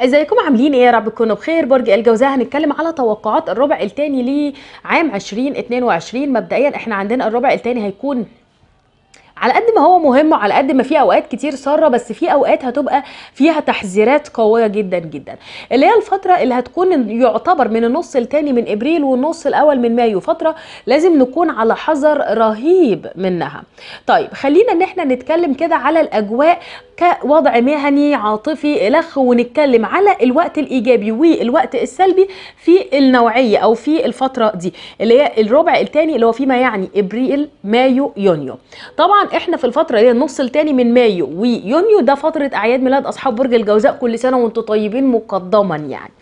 ازيكم عاملين ايه يا رب تكونوا بخير برج الجوزاء هنتكلم على توقعات الربع الثاني لعام 2022 مبدئيا احنا عندنا الربع الثاني هيكون على قد ما هو مهم وعلى قد ما في اوقات كتير ساره بس في اوقات هتبقى فيها تحذيرات قويه جدا جدا اللي هي الفتره اللي هتكون يعتبر من النص الثاني من ابريل والنص الاول من مايو فتره لازم نكون على حذر رهيب منها طيب خلينا ان احنا نتكلم كده على الاجواء كوضع مهني عاطفي الخ ونتكلم على الوقت الايجابي والوقت السلبي في النوعيه او في الفتره دي اللي هي الربع الثاني اللي هو فيما يعني ابريل مايو يونيو طبعا احنا في الفتره اللي هي النص الثاني من مايو ويونيو ده فتره اعياد ميلاد اصحاب برج الجوزاء كل سنه وانتم طيبين مقدما يعني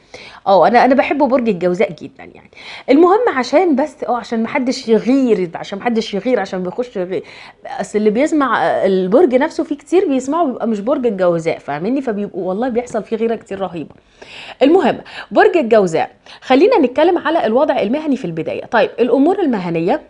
اه انا انا بحب برج الجوزاء جدا يعني المهم عشان بس اه عشان ما حدش يغير عشان ما حدش يغير عشان بيخش يغير اصل اللي بيسمع البرج نفسه في كتير بيسمعوا بيبقى مش برج الجوزاء فاهمني فبيبقوا والله بيحصل فيه غيره كتير رهيبه المهم برج الجوزاء خلينا نتكلم على الوضع المهني في البدايه طيب الامور المهنيه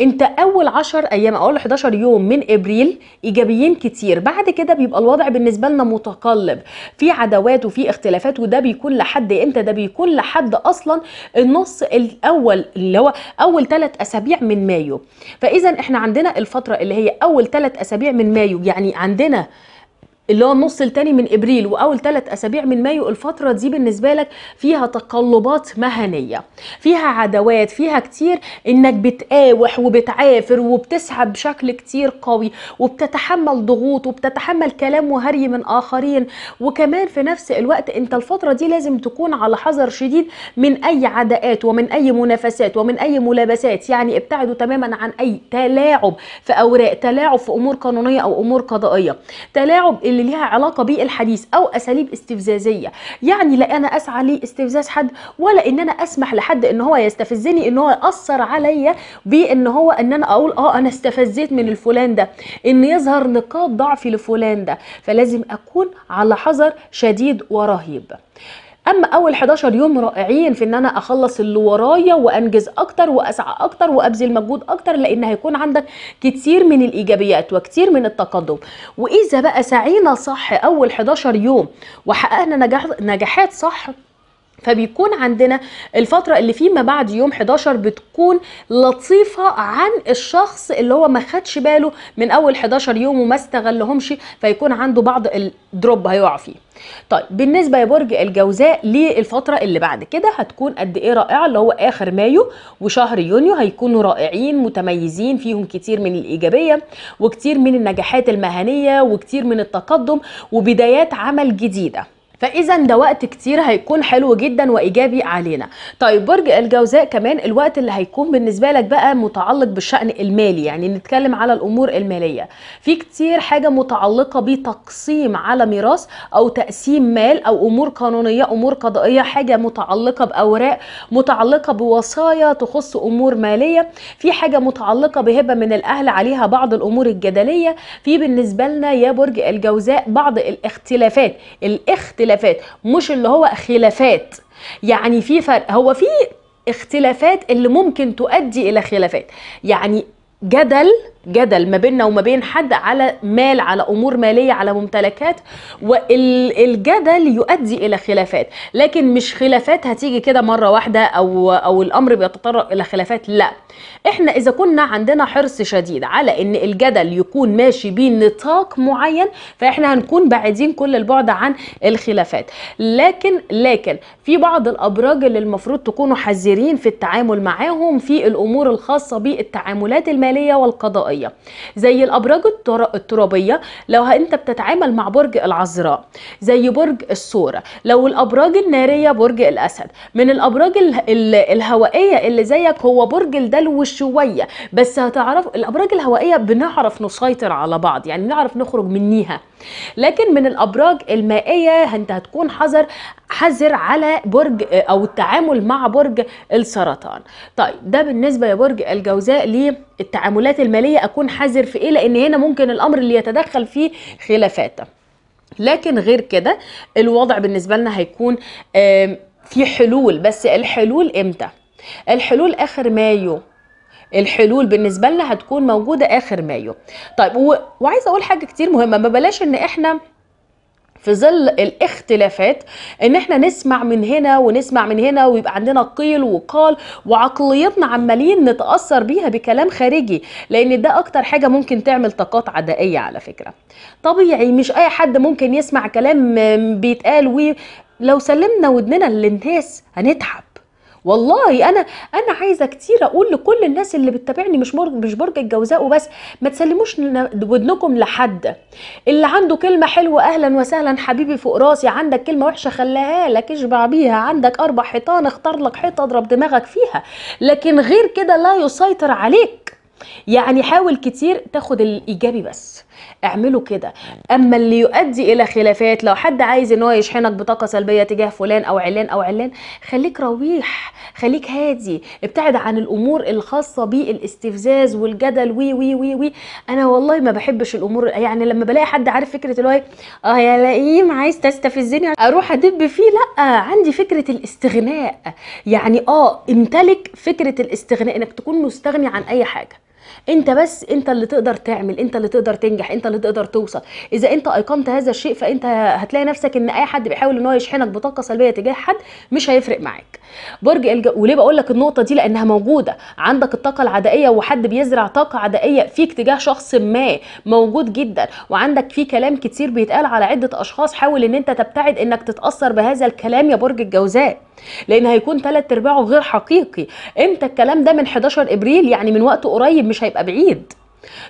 انت اول 10 ايام اول 11 يوم من ابريل ايجابيين كتير بعد كده بيبقى الوضع بالنسبه لنا متقلب في عداوات وفي اختلافات وده بيكون لحد امتى ده بيكون لحد اصلا النص الاول اللي هو اول ثلاث اسابيع من مايو فاذا احنا عندنا الفتره اللي هي اول ثلاث اسابيع من مايو يعني عندنا اللي هو النص التاني من ابريل واول ثلاث اسابيع من مايو الفتره دي بالنسبه لك فيها تقلبات مهنيه فيها عداوات فيها كتير انك بتقاوح وبتعافر وبتسعى بشكل كتير قوي وبتتحمل ضغوط وبتتحمل كلام وهري من اخرين وكمان في نفس الوقت انت الفتره دي لازم تكون على حذر شديد من اي عداءات ومن اي منافسات ومن اي ملابسات يعني ابتعدوا تماما عن اي تلاعب في اوراق تلاعب في امور قانونيه او امور قضائيه تلاعب اللي ليها علاقه بالحديث او اساليب استفزازيه يعني لا انا اسعى لاستفزاز حد ولا ان انا اسمح لحد ان هو يستفزني ان هو ياثر عليا بان هو ان انا اقول اه انا استفزيت من الفلان ده ان يظهر نقاط ضعفي لفلان ده فلازم اكون على حذر شديد ورهيب اما اول 11 يوم رائعين في ان انا اخلص اللي ورايا وانجز اكتر واسعى اكتر وابذل مجهود اكتر لان هيكون عندك كتير من الايجابيات وكتير من التقدم واذا بقى سعينا صح اول 11 يوم وحققنا نجاحات صح فبيكون عندنا الفترة اللي فيما بعد يوم 11 بتكون لطيفة عن الشخص اللي هو ما خدش باله من أول 11 يوم وما استغلهمش فيكون عنده بعض الدروب هيقع فيه. طيب بالنسبة يا برج الجوزاء للفترة اللي بعد كده هتكون قد إيه رائعة اللي هو آخر مايو وشهر يونيو هيكونوا رائعين متميزين فيهم كتير من الإيجابية وكتير من النجاحات المهنية وكتير من التقدم وبدايات عمل جديدة. فاذا ده وقت كتير هيكون حلو جدا وايجابي علينا طيب برج الجوزاء كمان الوقت اللي هيكون بالنسبه لك بقى متعلق بالشان المالي يعني نتكلم على الامور الماليه في كتير حاجه متعلقه بتقسيم على ميراث او تقسيم مال او امور قانونيه امور قضائيه حاجه متعلقه باوراق متعلقه بوصايا تخص امور ماليه في حاجه متعلقه بهبه من الاهل عليها بعض الامور الجدليه في بالنسبه لنا يا برج الجوزاء بعض الاختلافات الاختلافات اختلافات مش اللي هو خلافات يعني في فرق هو في اختلافات اللي ممكن تؤدي الى خلافات يعني جدل جدل ما بيننا وما بين حد على مال على امور ماليه على ممتلكات والجدل يؤدي الى خلافات لكن مش خلافات هتيجي كده مره واحده او او الامر بيتطرق الى خلافات لا احنا اذا كنا عندنا حرص شديد على ان الجدل يكون ماشي بنطاق معين فاحنا هنكون بعيدين كل البعد عن الخلافات لكن لكن في بعض الابراج اللي المفروض تكونوا حذرين في التعامل معاهم في الامور الخاصه بالتعاملات الماليه والقضائيه الترابيه زي الابراج الترابيه لو انت بتتعامل مع برج العذراء زي برج الثوره لو الابراج الناريه برج الاسد من الابراج الهوائيه اللي زيك هو برج الدلو شويه بس هتعرف الابراج الهوائيه بنعرف نسيطر على بعض يعني نعرف نخرج منيها لكن من الابراج المائيه انت هتكون حذر حذر على برج او التعامل مع برج السرطان طيب ده بالنسبه لبرج الجوزاء للتعاملات الماليه اكون حذر في ايه لان هنا ممكن الامر اللي يتدخل فيه خلافات لكن غير كده الوضع بالنسبه لنا هيكون في حلول بس الحلول امتى الحلول اخر مايو الحلول بالنسبه لنا هتكون موجوده اخر مايو طيب وعايزه اقول حاجه كتير مهمه ما بلاش ان احنا في ظل الاختلافات ان احنا نسمع من هنا ونسمع من هنا ويبقى عندنا قيل وقال وعقليتنا عمالين نتاثر بيها بكلام خارجي لان ده اكتر حاجه ممكن تعمل طاقات عدائيه على فكره طبيعي مش اي حد ممكن يسمع كلام بيتقال ولو سلمنا ودننا للناس هنتعب والله انا انا عايزه كتير اقول لكل الناس اللي بتتابعني مش برج مش برج الجوزاء وبس ما تسلموش ودنكم لحد اللي عنده كلمه حلوه اهلا وسهلا حبيبي فوق راسي عندك كلمه وحشه خليها لك اشبع بيها عندك اربع حيطان اختار لك حيطه اضرب دماغك فيها لكن غير كده لا يسيطر عليك يعني حاول كتير تاخد الايجابي بس اعمله كده اما اللي يؤدي الى خلافات لو حد عايز ان هو يشحنك بطاقه سلبيه تجاه فلان او علان او علان خليك رويح خليك هادي ابتعد عن الامور الخاصه بالاستفزاز والجدل وي وي وي وي انا والله ما بحبش الامور يعني لما بلاقي حد عارف فكره اللي هو إيه، اه يا لئيم عايز تستفزني اروح ادب فيه لا عندي فكره الاستغناء يعني اه امتلك فكره الاستغناء انك تكون مستغني عن اي حاجه انت بس انت اللي تقدر تعمل انت اللي تقدر تنجح انت اللي تقدر توصل اذا انت ايقنت هذا الشيء فانت هتلاقي نفسك ان اي حد بيحاول ان هو يشحنك بطاقه سلبيه تجاه حد مش هيفرق معاك برج الج... وليه بقول لك النقطه دي لانها موجوده عندك الطاقه العدائيه وحد بيزرع طاقه عدائيه فيك تجاه شخص ما موجود جدا وعندك في كلام كتير بيتقال على عده اشخاص حاول ان انت تبتعد انك تتاثر بهذا الكلام يا برج الجوزاء لان هيكون ثلاث ارباعه غير حقيقي امتى الكلام ده من 11 ابريل يعني من وقت قريب مش هيبقى بعيد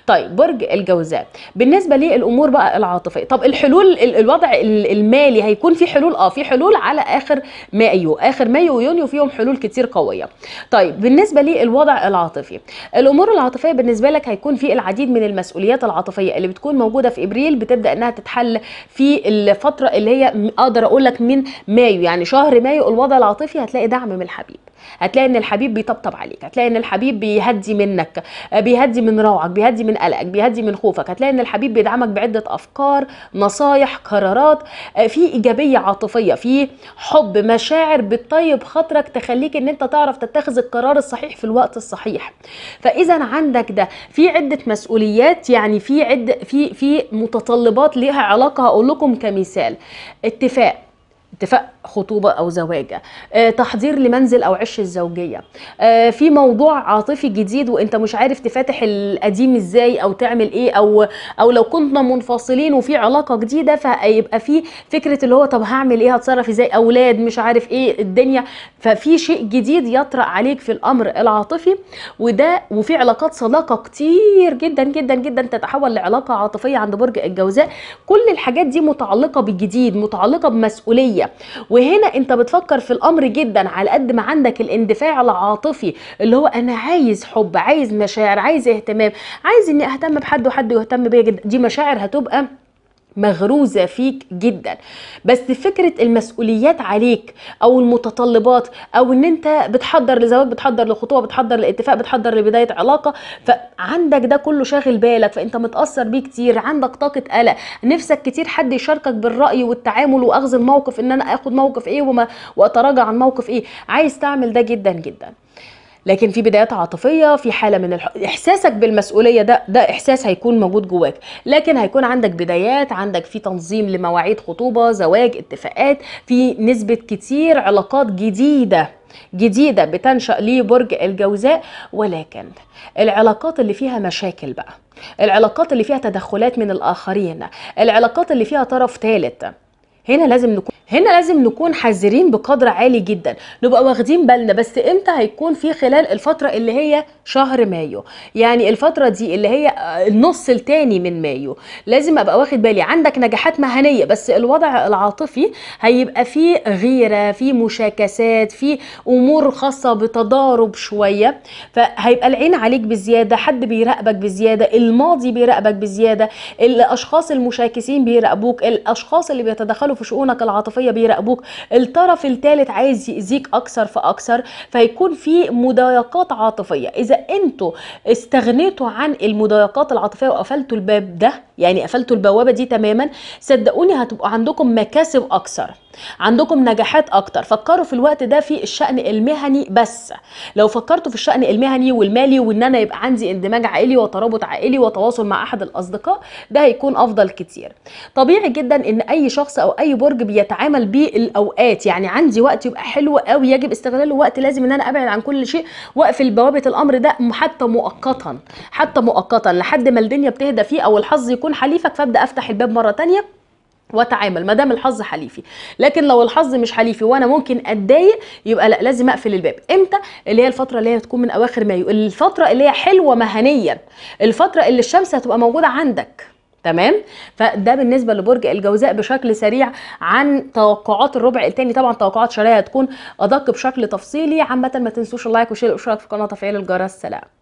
طيب برج الجوزاء بالنسبه للامور بقى العاطفيه طب الحلول الوضع المالي هيكون في حلول اه في حلول على اخر مايو اخر مايو ويونيو فيهم حلول كتير قويه طيب بالنسبه للوضع العاطفي الامور العاطفيه بالنسبه لك هيكون في العديد من المسؤوليات العاطفيه اللي بتكون موجوده في ابريل بتبدا انها تتحل في الفتره اللي هي اقدر اقول لك من مايو يعني شهر مايو الوضع العاطفي هتلاقي دعم من الحبيب هتلاقي ان الحبيب بيطبطب عليك هتلاقي ان الحبيب بيهدي منك بيهدي من روعك بيهدي من قلقك بيهدي من خوفك هتلاقي ان الحبيب بيدعمك بعده افكار نصايح قرارات آه، في ايجابيه عاطفيه في حب مشاعر بتطيب خاطرك تخليك ان انت تعرف تتخذ القرار الصحيح في الوقت الصحيح فاذا عندك ده في عده مسؤوليات يعني في عد في في متطلبات ليها علاقه هقول لكم كمثال اتفاق اتفاق خطوبة أو زواج آه، تحضير لمنزل أو عش الزوجية آه، في موضوع عاطفي جديد وأنت مش عارف تفاتح القديم إزاي أو تعمل إيه أو أو لو كنا منفصلين وفي علاقة جديدة فيبقى في فكرة اللي هو طب هعمل إيه هتصرف إزاي أولاد مش عارف إيه الدنيا ففي شيء جديد يطرأ عليك في الأمر العاطفي وده وفي علاقات صداقة كتير جدا جدا جدا تتحول لعلاقة عاطفية عند برج الجوزاء كل الحاجات دي متعلقة بالجديد متعلقة بمسؤولية الحقيقيه وهنا انت بتفكر في الامر جدا على قد ما عندك الاندفاع العاطفي اللي هو انا عايز حب عايز مشاعر عايز اهتمام عايز اني اهتم بحد وحد يهتم بيا جدا دي مشاعر هتبقى مغروزة فيك جدا بس فكرة المسؤوليات عليك او المتطلبات او ان انت بتحضر لزواج بتحضر لخطوبة بتحضر لاتفاق بتحضر لبداية علاقة فعندك ده كله شاغل بالك فانت متأثر بيه كتير عندك طاقة قلق نفسك كتير حد يشاركك بالرأي والتعامل واخذ الموقف ان انا اخد موقف ايه وما واتراجع عن موقف ايه عايز تعمل ده جدا جدا لكن في بدايات عاطفيه في حاله من الح... احساسك بالمسؤوليه ده ده احساس هيكون موجود جواك لكن هيكون عندك بدايات عندك في تنظيم لمواعيد خطوبه زواج اتفاقات في نسبه كتير علاقات جديده جديده بتنشا لي برج الجوزاء ولكن العلاقات اللي فيها مشاكل بقى العلاقات اللي فيها تدخلات من الاخرين العلاقات اللي فيها طرف ثالث هنا لازم نكون هنا لازم نكون حذرين بقدر عالي جدا نبقى واخدين بالنا بس امتى هيكون في خلال الفتره اللي هي شهر مايو يعني الفتره دي اللي هي آه، النص التاني من مايو لازم ابقى واخد بالي عندك نجاحات مهنيه بس الوضع العاطفي هيبقى فيه غيره فيه مشاكسات فيه امور خاصه بتضارب شويه فهيبقى العين عليك بزياده حد بيراقبك بزياده الماضي بيراقبك بزياده الاشخاص المشاكسين بيراقبوك الاشخاص اللي بيتدخلوا في شؤونك العاطفيه العاطفيه بيراقبوك الطرف الثالث عايز يأذيك اكثر فاكثر فيكون في مضايقات عاطفيه اذا انتوا استغنيتوا عن المضايقات العاطفيه وقفلتوا الباب ده يعني قفلتوا البوابه دي تماما صدقوني هتبقوا عندكم مكاسب اكثر عندكم نجاحات اكتر فكروا في الوقت ده في الشأن المهني بس لو فكرتوا في الشأن المهني والمالي وان انا يبقى عندي اندماج عائلي وترابط عائلي وتواصل مع احد الاصدقاء ده هيكون افضل كتير طبيعي جدا ان اي شخص او اي برج بيتعامل بيه الاوقات يعني عندي وقت يبقى حلو قوي يجب استغلاله وقت لازم ان انا ابعد عن كل شيء واقفل بوابه الامر ده حتى مؤقتا حتى مؤقتا لحد ما الدنيا بتهدى فيه او الحظ يكون يكون حليفك فابدا افتح الباب مره ثانيه واتعامل ما دام الحظ حليفي لكن لو الحظ مش حليفي وانا ممكن اتضايق يبقى لا لازم اقفل الباب امتى اللي هي الفتره اللي هي هتكون من اواخر مايو الفتره اللي هي حلوه مهنيا الفتره اللي الشمس هتبقى موجوده عندك تمام فده بالنسبه لبرج الجوزاء بشكل سريع عن توقعات الربع الثاني طبعا توقعات شرعيه هتكون ادق بشكل تفصيلي عامه ما تنسوش اللايك وشير الاشتراك في القناه وتفعيل الجرس سلام